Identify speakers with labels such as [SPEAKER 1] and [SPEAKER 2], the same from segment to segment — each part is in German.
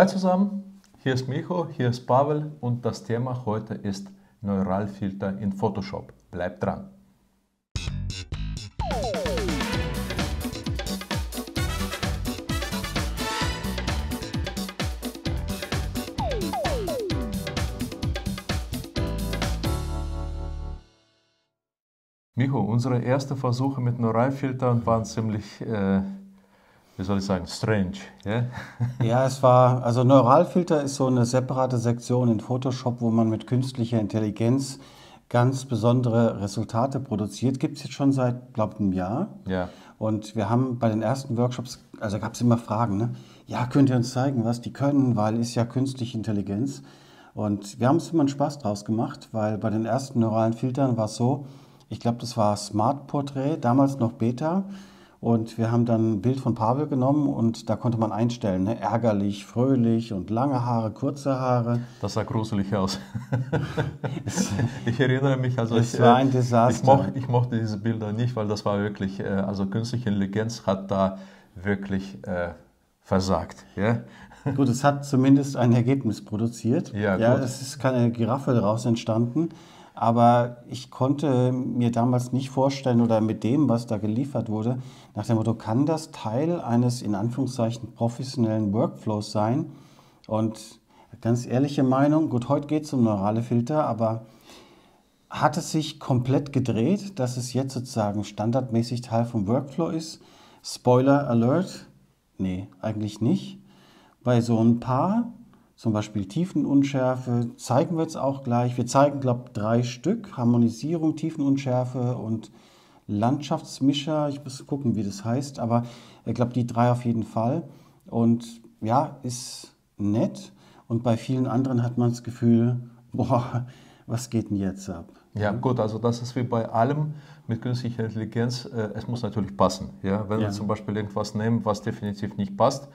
[SPEAKER 1] Hi zusammen, hier ist Micho, hier ist Pavel und das Thema heute ist Neuralfilter in Photoshop. Bleibt dran! Micho, unsere ersten Versuche mit Neuralfiltern
[SPEAKER 2] waren ziemlich
[SPEAKER 1] äh, wie soll ich sagen, strange. Yeah?
[SPEAKER 2] ja, es war, also Neuralfilter ist so eine separate Sektion in Photoshop, wo man mit künstlicher Intelligenz ganz besondere Resultate produziert. Gibt es jetzt schon seit, glaube ich, einem Jahr. Ja. Und wir haben bei den ersten Workshops, also gab es immer Fragen, ne? ja, könnt ihr uns zeigen, was die können, weil ist ja künstliche Intelligenz. Und wir haben es immer einen Spaß draus gemacht, weil bei den ersten neuralen Filtern war es so, ich glaube, das war Smart Portrait, damals noch Beta. Und wir haben dann ein Bild von Pavel genommen und da konnte man einstellen, ne? ärgerlich, fröhlich und lange Haare, kurze Haare.
[SPEAKER 1] Das sah gruselig aus. ich erinnere mich, also es ich, war ein äh, Desaster. Ich, moch, ich, mochte diese Bilder nicht, weil das war wirklich, äh, also künstliche Intelligenz hat da wirklich äh, versagt. Yeah?
[SPEAKER 2] Gut, es hat zumindest ein Ergebnis produziert. Ja, ja gut. es ist keine Giraffe daraus entstanden. Aber ich konnte mir damals nicht vorstellen oder mit dem, was da geliefert wurde, nach dem Motto, kann das Teil eines in Anführungszeichen professionellen Workflows sein? Und ganz ehrliche Meinung, gut, heute geht es um neurale Filter, aber hat es sich komplett gedreht, dass es jetzt sozusagen standardmäßig Teil vom Workflow ist? Spoiler Alert? Nee, eigentlich nicht. Bei so ein paar zum Beispiel Tiefenunschärfe, zeigen wir jetzt auch gleich. Wir zeigen, glaube ich, drei Stück. Harmonisierung, Tiefenunschärfe und Landschaftsmischer. Ich muss gucken, wie das heißt, aber ich glaube, die drei auf jeden Fall. Und ja, ist nett. Und bei vielen anderen hat man das Gefühl, boah, was geht denn jetzt ab?
[SPEAKER 1] Ja, gut, also das ist wie bei allem mit künstlicher Intelligenz, äh, es muss natürlich passen. Ja? Wenn ja. wir zum Beispiel irgendwas nehmen, was definitiv nicht passt,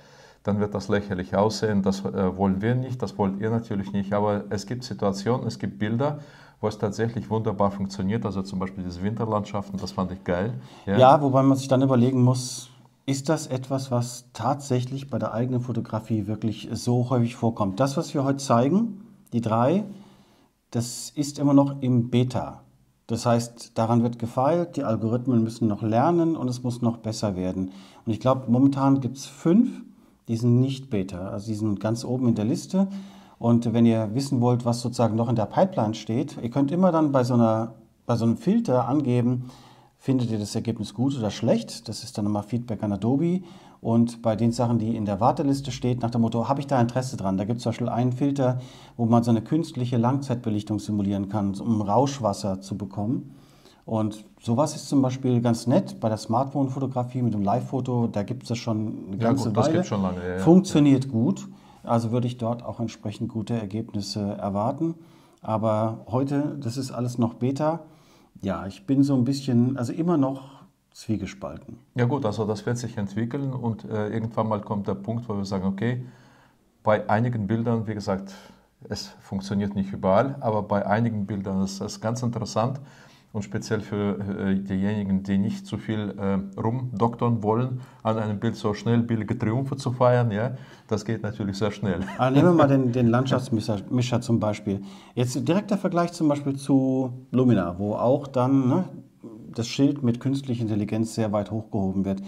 [SPEAKER 1] dann wird das lächerlich aussehen. Das äh, wollen wir nicht, das wollt ihr natürlich nicht. Aber es gibt Situationen, es gibt Bilder, wo es tatsächlich wunderbar funktioniert. Also zum Beispiel diese Winterlandschaften, das fand ich geil. Ja, ja wobei
[SPEAKER 2] man sich dann überlegen muss, ist das etwas, was tatsächlich bei der eigenen Fotografie wirklich so häufig vorkommt? Das, was wir heute zeigen, die drei, das ist immer noch im Beta. Das heißt, daran wird gefeilt, die Algorithmen müssen noch lernen und es muss noch besser werden. Und ich glaube, momentan gibt es fünf die sind nicht Beta, also die sind ganz oben in der Liste. Und wenn ihr wissen wollt, was sozusagen noch in der Pipeline steht, ihr könnt immer dann bei so, einer, bei so einem Filter angeben, findet ihr das Ergebnis gut oder schlecht. Das ist dann nochmal Feedback an Adobe. Und bei den Sachen, die in der Warteliste steht, nach dem Motto, habe ich da Interesse dran? Da gibt es zum Beispiel einen Filter, wo man so eine künstliche Langzeitbelichtung simulieren kann, um Rauschwasser zu bekommen. Und sowas ist zum Beispiel ganz nett bei der Smartphone-Fotografie mit dem Live-Foto. Da gibt es das schon eine ganze ja, gut, Weile. Schon lange, ja, Funktioniert ja. gut. Also würde ich dort auch entsprechend gute Ergebnisse erwarten. Aber heute, das ist alles noch Beta. Ja, ich bin so ein bisschen, also immer noch zwiegespalten.
[SPEAKER 1] Ja gut, also das wird sich entwickeln und äh, irgendwann mal kommt der Punkt, wo wir sagen, okay, bei einigen Bildern, wie gesagt, es funktioniert nicht überall, aber bei einigen Bildern ist es ganz interessant und speziell für äh, diejenigen, die nicht zu so viel äh, rumdoktern wollen, an einem Bild so schnell billige Triumphe zu feiern, ja, das geht natürlich
[SPEAKER 2] sehr schnell. Aber ah, nehmen wir mal den, den Landschaftsmischer zum Beispiel. Jetzt direkter Vergleich zum Beispiel zu Lumina, wo auch dann ne, das Schild mit künstlicher Intelligenz sehr weit hochgehoben wird.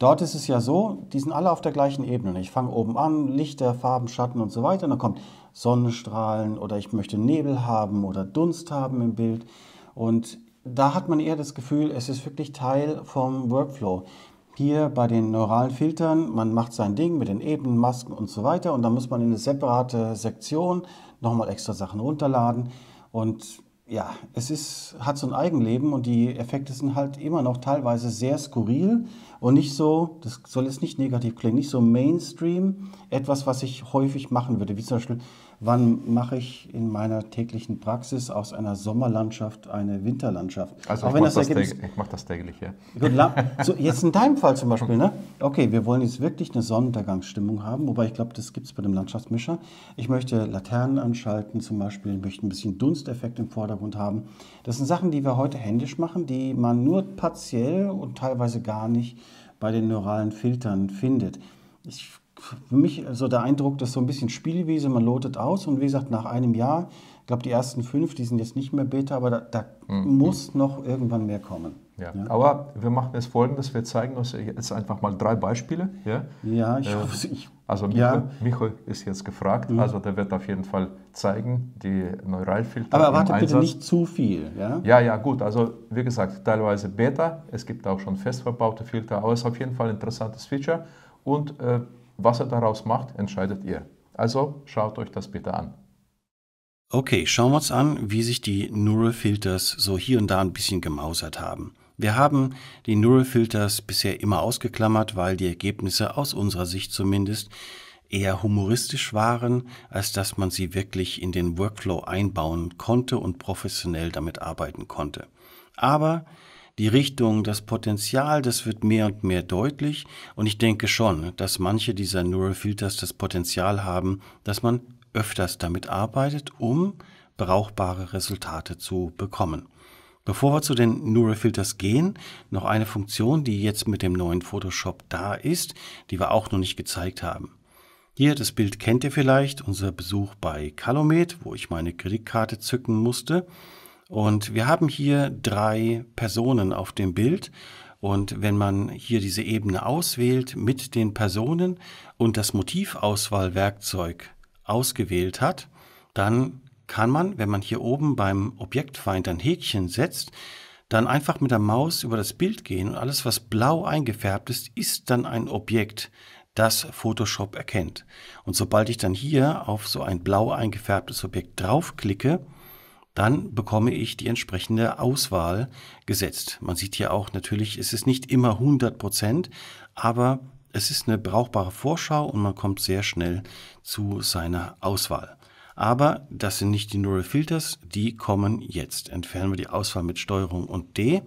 [SPEAKER 2] Dort ist es ja so, die sind alle auf der gleichen Ebene. Ich fange oben an, Lichter, Farben, Schatten und so weiter. Und dann kommt Sonnenstrahlen oder ich möchte Nebel haben oder Dunst haben im Bild. Und da hat man eher das Gefühl, es ist wirklich Teil vom Workflow. Hier bei den neuralen Filtern, man macht sein Ding mit den Ebenen, Masken und so weiter und dann muss man in eine separate Sektion nochmal extra Sachen runterladen und ja, es ist, hat so ein Eigenleben und die Effekte sind halt immer noch teilweise sehr skurril und nicht so, das soll jetzt nicht negativ klingen, nicht so Mainstream, etwas, was ich häufig machen würde, wie zum Beispiel wann mache ich in meiner täglichen Praxis aus einer Sommerlandschaft eine Winterlandschaft? Also Auch ich mache das, täglich,
[SPEAKER 1] ich mach das täglich, ja. Gut,
[SPEAKER 2] so, jetzt in deinem Fall zum Beispiel, ne? okay, wir wollen jetzt wirklich eine Sonnenuntergangsstimmung haben, wobei ich glaube, das gibt es bei dem Landschaftsmischer. Ich möchte Laternen anschalten zum Beispiel, möchte ein bisschen Dunsteffekt im Vordergrund haben. Das sind Sachen, die wir heute händisch machen, die man nur partiell und teilweise gar nicht bei den neuralen Filtern findet. Ich für mich so also der Eindruck, dass so ein bisschen Spielwiese, man lotet aus und wie gesagt, nach einem Jahr, ich glaube, die ersten fünf, die sind jetzt nicht mehr Beta, aber da, da mhm. muss noch irgendwann mehr kommen. Ja. ja. Aber wir machen jetzt folgendes:
[SPEAKER 1] Wir zeigen uns jetzt einfach mal drei Beispiele. Ja, ja ich äh, hoffe, ich. Also, Michael, ja. Michael ist jetzt gefragt. Mhm. Also, der wird auf jeden Fall zeigen, die Neuralfilter. Aber erwartet bitte nicht
[SPEAKER 2] zu viel. Ja? ja,
[SPEAKER 1] ja, gut. Also, wie gesagt, teilweise Beta. Es gibt auch schon fest verbaute Filter, aber es ist auf jeden Fall ein interessantes Feature. Und äh, was er daraus macht, entscheidet ihr. Also schaut euch das bitte an.
[SPEAKER 2] Okay, schauen wir uns an, wie sich die Neural Filters so hier und da ein bisschen gemausert haben. Wir haben die Neural Filters bisher immer ausgeklammert, weil die Ergebnisse aus unserer Sicht zumindest eher humoristisch waren, als dass man sie wirklich in den Workflow einbauen konnte und professionell damit arbeiten konnte. Aber die Richtung, das Potenzial, das wird mehr und mehr deutlich. Und ich denke schon, dass manche dieser Neural Filters das Potenzial haben, dass man öfters damit arbeitet, um brauchbare Resultate zu bekommen. Bevor wir zu den Neural Filters gehen, noch eine Funktion, die jetzt mit dem neuen Photoshop da ist, die wir auch noch nicht gezeigt haben. Hier, das Bild kennt ihr vielleicht, unser Besuch bei Calumet, wo ich meine Kreditkarte zücken musste. Und wir haben hier drei Personen auf dem Bild. Und wenn man hier diese Ebene auswählt mit den Personen und das Motivauswahlwerkzeug ausgewählt hat, dann kann man, wenn man hier oben beim Objektfind ein Häkchen setzt, dann einfach mit der Maus über das Bild gehen und alles, was blau eingefärbt ist, ist dann ein Objekt, das Photoshop erkennt. Und sobald ich dann hier auf so ein blau eingefärbtes Objekt draufklicke, dann bekomme ich die entsprechende Auswahl gesetzt. Man sieht hier auch natürlich, es ist nicht immer 100 Prozent, aber es ist eine brauchbare Vorschau und man kommt sehr schnell zu seiner Auswahl. Aber das sind nicht die Neural Filters, die kommen jetzt. Entfernen wir die Auswahl mit Steuerung und D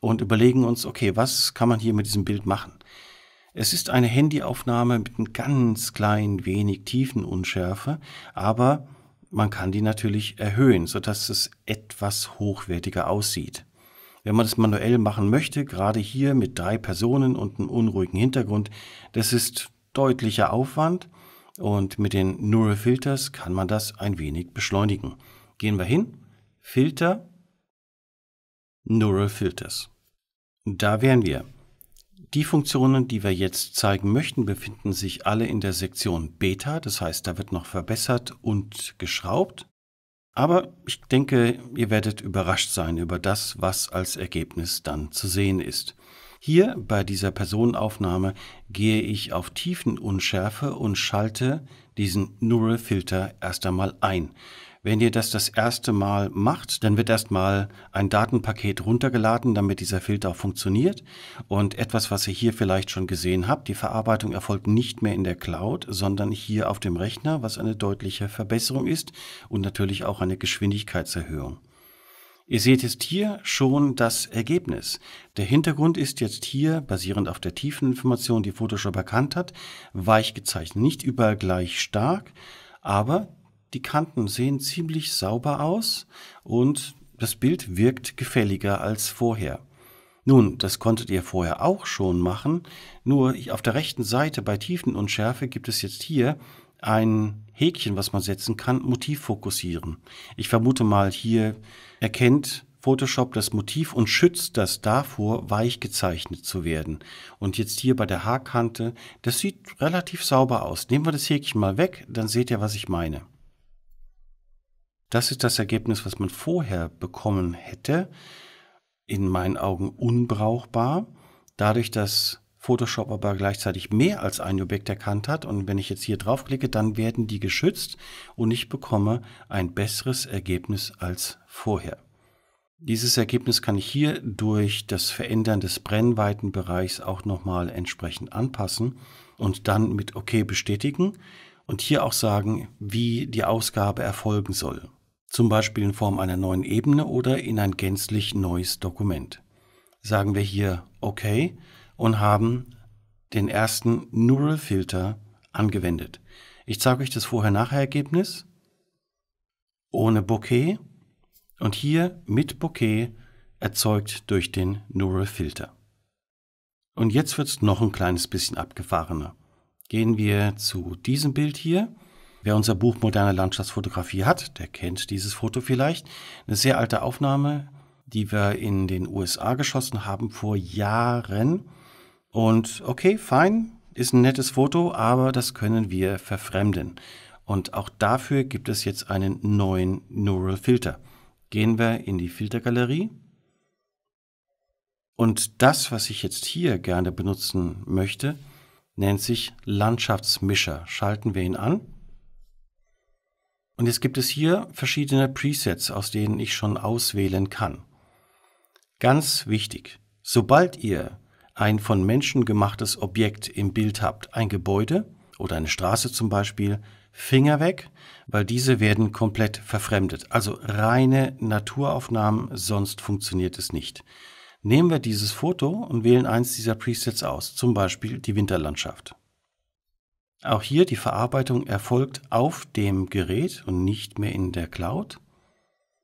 [SPEAKER 2] und überlegen uns, okay, was kann man hier mit diesem Bild machen? Es ist eine Handyaufnahme mit einem ganz kleinen wenig Tiefenunschärfe, aber man kann die natürlich erhöhen, sodass es etwas hochwertiger aussieht. Wenn man das manuell machen möchte, gerade hier mit drei Personen und einem unruhigen Hintergrund, das ist deutlicher Aufwand und mit den Neural Filters kann man das ein wenig beschleunigen. Gehen wir hin, Filter, Neural Filters. Da wären wir. Die Funktionen, die wir jetzt zeigen möchten, befinden sich alle in der Sektion Beta, das heißt, da wird noch verbessert und geschraubt. Aber ich denke, ihr werdet überrascht sein über das, was als Ergebnis dann zu sehen ist. Hier bei dieser Personenaufnahme gehe ich auf Tiefenunschärfe und schalte diesen Neural Filter erst einmal ein. Wenn ihr das das erste Mal macht, dann wird erstmal ein Datenpaket runtergeladen, damit dieser Filter auch funktioniert. Und etwas, was ihr hier vielleicht schon gesehen habt, die Verarbeitung erfolgt nicht mehr in der Cloud, sondern hier auf dem Rechner, was eine deutliche Verbesserung ist und natürlich auch eine Geschwindigkeitserhöhung. Ihr seht jetzt hier schon das Ergebnis. Der Hintergrund ist jetzt hier, basierend auf der tiefen Information, die Photoshop erkannt hat, weich gezeichnet, nicht überall gleich stark, aber die Kanten sehen ziemlich sauber aus und das Bild wirkt gefälliger als vorher. Nun, das konntet ihr vorher auch schon machen, nur auf der rechten Seite bei Tiefenunschärfe gibt es jetzt hier ein Häkchen, was man setzen kann, Motiv fokussieren. Ich vermute mal, hier erkennt Photoshop das Motiv und schützt das davor, weich gezeichnet zu werden. Und jetzt hier bei der Haarkante, das sieht relativ sauber aus. Nehmen wir das Häkchen mal weg, dann seht ihr, was ich meine. Das ist das Ergebnis, was man vorher bekommen hätte. In meinen Augen unbrauchbar. Dadurch, dass Photoshop aber gleichzeitig mehr als ein Objekt erkannt hat. Und wenn ich jetzt hier draufklicke, dann werden die geschützt und ich bekomme ein besseres Ergebnis als vorher. Dieses Ergebnis kann ich hier durch das Verändern des Brennweitenbereichs auch nochmal entsprechend anpassen und dann mit OK bestätigen und hier auch sagen, wie die Ausgabe erfolgen soll zum Beispiel in Form einer neuen Ebene oder in ein gänzlich neues Dokument. Sagen wir hier OK und haben den ersten Neural Filter angewendet. Ich zeige euch das Vorher-Nachher-Ergebnis ohne Bokeh und hier mit Bokeh erzeugt durch den Neural Filter. Und jetzt wird es noch ein kleines bisschen abgefahrener. Gehen wir zu diesem Bild hier Wer unser Buch Moderne Landschaftsfotografie hat, der kennt dieses Foto vielleicht. Eine sehr alte Aufnahme, die wir in den USA geschossen haben vor Jahren. Und okay, fein, ist ein nettes Foto, aber das können wir verfremden. Und auch dafür gibt es jetzt einen neuen Neural Filter. Gehen wir in die Filtergalerie. Und das, was ich jetzt hier gerne benutzen möchte, nennt sich Landschaftsmischer. Schalten wir ihn an. Und jetzt gibt es hier verschiedene Presets, aus denen ich schon auswählen kann. Ganz wichtig, sobald ihr ein von Menschen gemachtes Objekt im Bild habt, ein Gebäude oder eine Straße zum Beispiel, Finger weg, weil diese werden komplett verfremdet. Also reine Naturaufnahmen, sonst funktioniert es nicht. Nehmen wir dieses Foto und wählen eins dieser Presets aus, zum Beispiel die Winterlandschaft. Auch hier die Verarbeitung erfolgt auf dem Gerät und nicht mehr in der Cloud.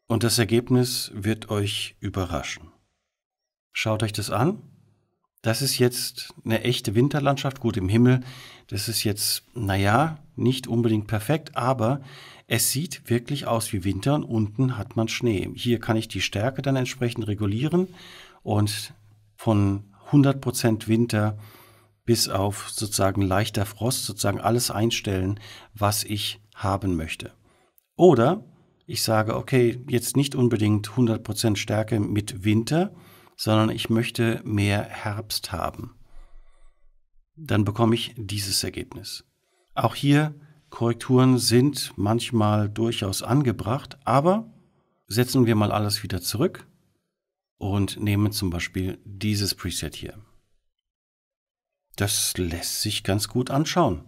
[SPEAKER 2] Und das Ergebnis wird euch überraschen. Schaut euch das an. Das ist jetzt eine echte Winterlandschaft, gut im Himmel. Das ist jetzt, naja, nicht unbedingt perfekt, aber es sieht wirklich aus wie Winter und unten hat man Schnee. Hier kann ich die Stärke dann entsprechend regulieren und von 100% Winter bis auf sozusagen leichter Frost sozusagen alles einstellen, was ich haben möchte. Oder ich sage, okay, jetzt nicht unbedingt 100% Stärke mit Winter, sondern ich möchte mehr Herbst haben. Dann bekomme ich dieses Ergebnis. Auch hier Korrekturen sind manchmal durchaus angebracht, aber setzen wir mal alles wieder zurück und nehmen zum Beispiel dieses Preset hier. Das lässt sich ganz gut anschauen.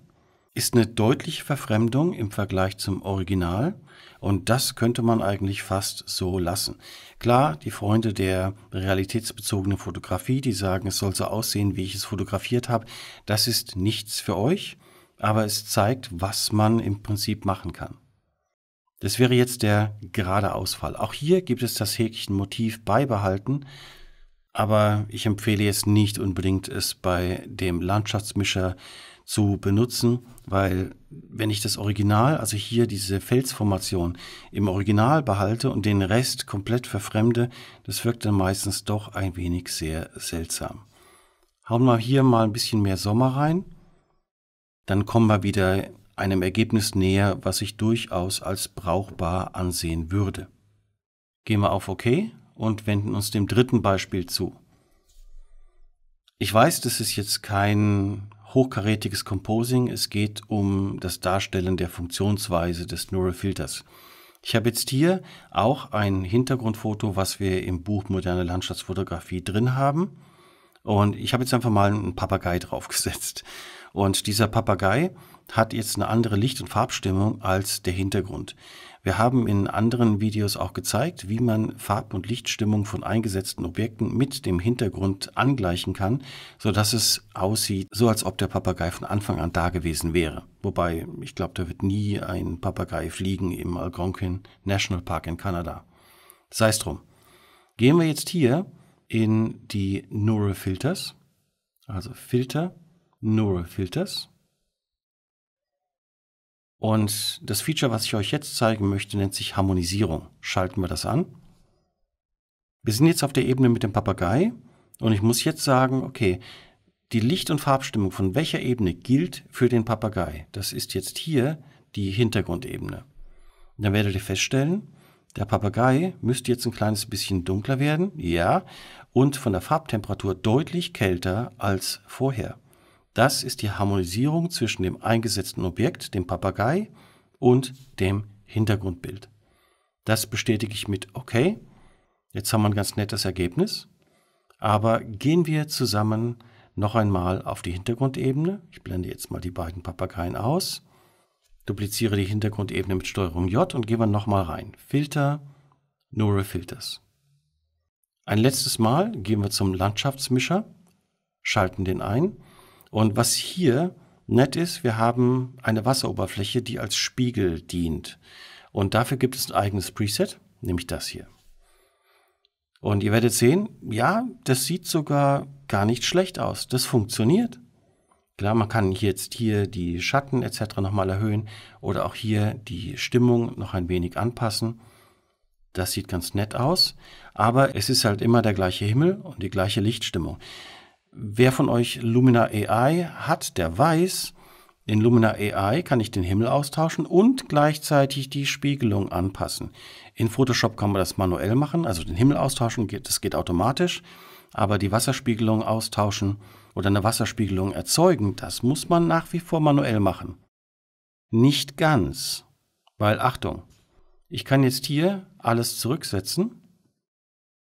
[SPEAKER 2] Ist eine deutliche Verfremdung im Vergleich zum Original und das könnte man eigentlich fast so lassen. Klar, die Freunde der realitätsbezogenen Fotografie, die sagen, es soll so aussehen, wie ich es fotografiert habe, das ist nichts für euch, aber es zeigt, was man im Prinzip machen kann. Das wäre jetzt der gerade Ausfall. Auch hier gibt es das Häkchen Motiv beibehalten, aber ich empfehle jetzt nicht unbedingt, es bei dem Landschaftsmischer zu benutzen, weil wenn ich das Original, also hier diese Felsformation im Original behalte und den Rest komplett verfremde, das wirkt dann meistens doch ein wenig sehr seltsam. Hauen wir hier mal ein bisschen mehr Sommer rein, dann kommen wir wieder einem Ergebnis näher, was ich durchaus als brauchbar ansehen würde. Gehen wir auf OK und wenden uns dem dritten Beispiel zu. Ich weiß, das ist jetzt kein hochkarätiges Composing, es geht um das Darstellen der Funktionsweise des Neural Filters. Ich habe jetzt hier auch ein Hintergrundfoto, was wir im Buch Moderne Landschaftsfotografie drin haben. Und ich habe jetzt einfach mal einen Papagei draufgesetzt. Und dieser Papagei hat jetzt eine andere Licht- und Farbstimmung als der Hintergrund. Wir haben in anderen Videos auch gezeigt, wie man Farb- und Lichtstimmung von eingesetzten Objekten mit dem Hintergrund angleichen kann, sodass es aussieht, so als ob der Papagei von Anfang an da gewesen wäre. Wobei, ich glaube, da wird nie ein Papagei fliegen im Algonquin National Park in Kanada. Sei es drum. Gehen wir jetzt hier in die Neural Filters, also Filter, Neural Filters. Und das Feature, was ich euch jetzt zeigen möchte, nennt sich Harmonisierung. Schalten wir das an. Wir sind jetzt auf der Ebene mit dem Papagei und ich muss jetzt sagen, okay, die Licht- und Farbstimmung von welcher Ebene gilt für den Papagei? Das ist jetzt hier die Hintergrundebene. Und dann werdet ihr feststellen, der Papagei müsste jetzt ein kleines bisschen dunkler werden, ja, und von der Farbtemperatur deutlich kälter als vorher. Das ist die Harmonisierung zwischen dem eingesetzten Objekt, dem Papagei, und dem Hintergrundbild. Das bestätige ich mit OK. Jetzt haben wir ein ganz nettes Ergebnis. Aber gehen wir zusammen noch einmal auf die Hintergrundebene. Ich blende jetzt mal die beiden Papageien aus. Dupliziere die Hintergrundebene mit Steuerung J und gehen wir nochmal rein. Filter, Neural Filters. Ein letztes Mal gehen wir zum Landschaftsmischer, schalten den ein und was hier nett ist, wir haben eine Wasseroberfläche, die als Spiegel dient. Und dafür gibt es ein eigenes Preset, nämlich das hier. Und ihr werdet sehen, ja, das sieht sogar gar nicht schlecht aus. Das funktioniert. Klar, man kann jetzt hier die Schatten etc. nochmal erhöhen oder auch hier die Stimmung noch ein wenig anpassen. Das sieht ganz nett aus, aber es ist halt immer der gleiche Himmel und die gleiche Lichtstimmung. Wer von euch Lumina AI hat, der weiß, in Lumina AI kann ich den Himmel austauschen und gleichzeitig die Spiegelung anpassen. In Photoshop kann man das manuell machen, also den Himmel austauschen, das geht automatisch. Aber die Wasserspiegelung austauschen oder eine Wasserspiegelung erzeugen, das muss man nach wie vor manuell machen. Nicht ganz, weil Achtung, ich kann jetzt hier alles zurücksetzen.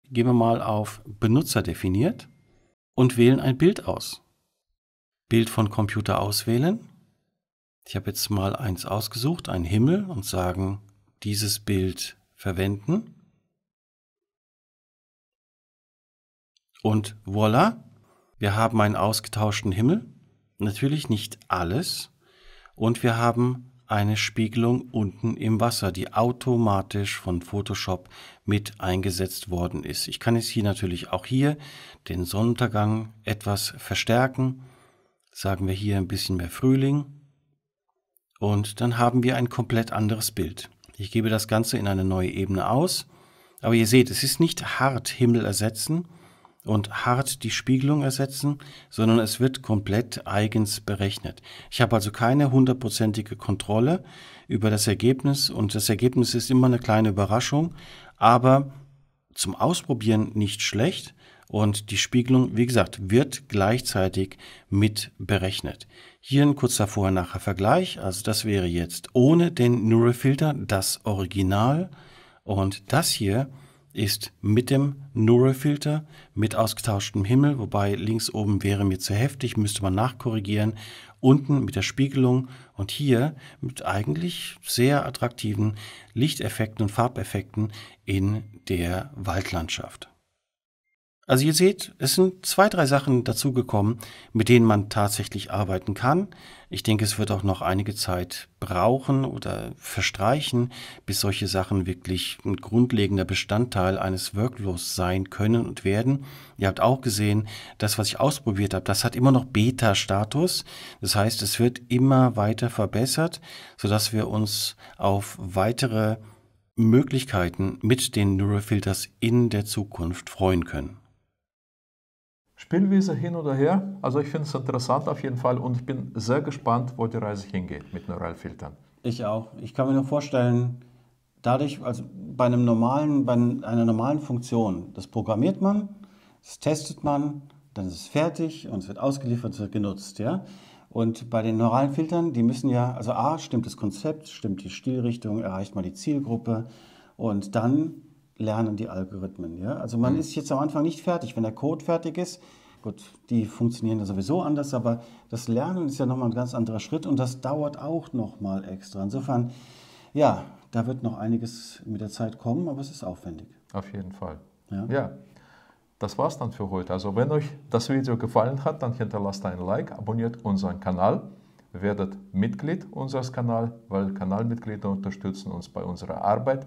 [SPEAKER 2] Gehen wir mal auf Benutzer definiert und wählen ein Bild aus. Bild von Computer auswählen. Ich habe jetzt mal eins ausgesucht, einen Himmel und sagen, dieses Bild verwenden. Und voilà, wir haben einen ausgetauschten Himmel. Natürlich nicht alles. Und wir haben eine Spiegelung unten im Wasser, die automatisch von Photoshop mit eingesetzt worden ist. Ich kann jetzt hier natürlich auch hier den Sonnenuntergang etwas verstärken. Sagen wir hier ein bisschen mehr Frühling. Und dann haben wir ein komplett anderes Bild. Ich gebe das Ganze in eine neue Ebene aus. Aber ihr seht, es ist nicht hart Himmel ersetzen, und hart die Spiegelung ersetzen, sondern es wird komplett eigens berechnet. Ich habe also keine hundertprozentige Kontrolle über das Ergebnis und das Ergebnis ist immer eine kleine Überraschung, aber zum Ausprobieren nicht schlecht und die Spiegelung, wie gesagt, wird gleichzeitig mit berechnet. Hier ein kurzer Vorher-Nachher-Vergleich, also das wäre jetzt ohne den Neural Filter das Original und das hier ist mit dem Neurofilter mit ausgetauschtem Himmel, wobei links oben wäre mir zu heftig, müsste man nachkorrigieren. Unten mit der Spiegelung und hier mit eigentlich sehr attraktiven Lichteffekten und Farbeffekten in der Waldlandschaft. Also ihr seht, es sind zwei, drei Sachen dazugekommen, mit denen man tatsächlich arbeiten kann. Ich denke, es wird auch noch einige Zeit brauchen oder verstreichen, bis solche Sachen wirklich ein grundlegender Bestandteil eines Workflows sein können und werden. Ihr habt auch gesehen, das, was ich ausprobiert habe, das hat immer noch Beta-Status. Das heißt, es wird immer weiter verbessert, sodass wir uns auf weitere Möglichkeiten mit den Neurofilters in der Zukunft freuen können.
[SPEAKER 1] Spielwiese hin oder her.
[SPEAKER 2] Also ich finde es interessant auf jeden Fall und ich bin
[SPEAKER 1] sehr gespannt, wo die Reise hingeht mit Neuralfiltern.
[SPEAKER 2] Ich auch. Ich kann mir nur vorstellen, dadurch, also bei einem normalen, bei einer normalen Funktion, das programmiert man, das testet man, dann ist es fertig und es wird ausgeliefert, es wird genutzt, ja. Und bei den neuralen Filtern, die müssen ja, also A, stimmt das Konzept, stimmt die Stilrichtung, erreicht man die Zielgruppe und dann lernen die Algorithmen. Ja? Also man mhm. ist jetzt am Anfang nicht fertig. Wenn der Code fertig ist, gut, die funktionieren ja sowieso anders, aber das Lernen ist ja nochmal ein ganz anderer Schritt und das dauert auch nochmal extra. Insofern, ja, da wird noch einiges mit der Zeit kommen, aber es ist aufwendig. Auf
[SPEAKER 1] jeden Fall. Ja. ja. Das war's dann für heute. Also wenn euch das Video gefallen hat, dann hinterlasst ein Like, abonniert unseren Kanal, werdet Mitglied unseres Kanals, weil Kanalmitglieder unterstützen uns bei unserer Arbeit.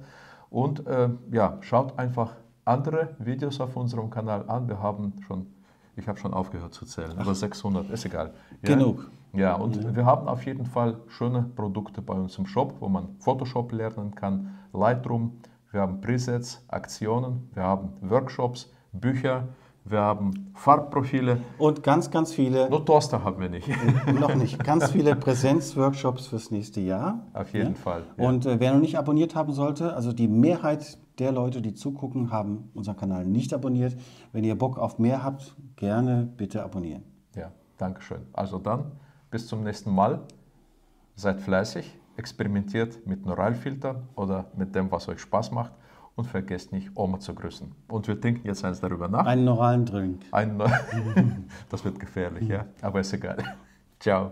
[SPEAKER 1] Und äh, ja, schaut einfach andere Videos auf unserem Kanal an. Wir haben schon, ich habe schon aufgehört zu zählen, Ach. aber 600, ist egal. Ja? Genug. Ja, und ja. wir haben auf jeden Fall schöne Produkte bei uns im Shop, wo man Photoshop lernen kann, Lightroom, wir haben Presets, Aktionen, wir haben Workshops, Bücher, wir haben Farbprofile. Und ganz, ganz viele. Nur Toaster haben wir nicht. noch nicht. Ganz viele
[SPEAKER 2] Präsenzworkshops fürs nächste Jahr. Auf jeden ja. Fall. Ja. Und äh, wer noch nicht abonniert haben sollte, also die Mehrheit der Leute, die zugucken, haben unseren Kanal nicht abonniert. Wenn ihr Bock auf mehr habt, gerne bitte abonnieren. Ja, Dankeschön. Also dann, bis zum
[SPEAKER 1] nächsten Mal. Seid fleißig, experimentiert mit Neuralfiltern oder mit dem, was euch Spaß macht und vergesst nicht, Oma zu grüßen. Und wir denken jetzt eins darüber nach. Einen normalen Drink. Einen, das wird gefährlich, ja. Aber ist egal. Ciao.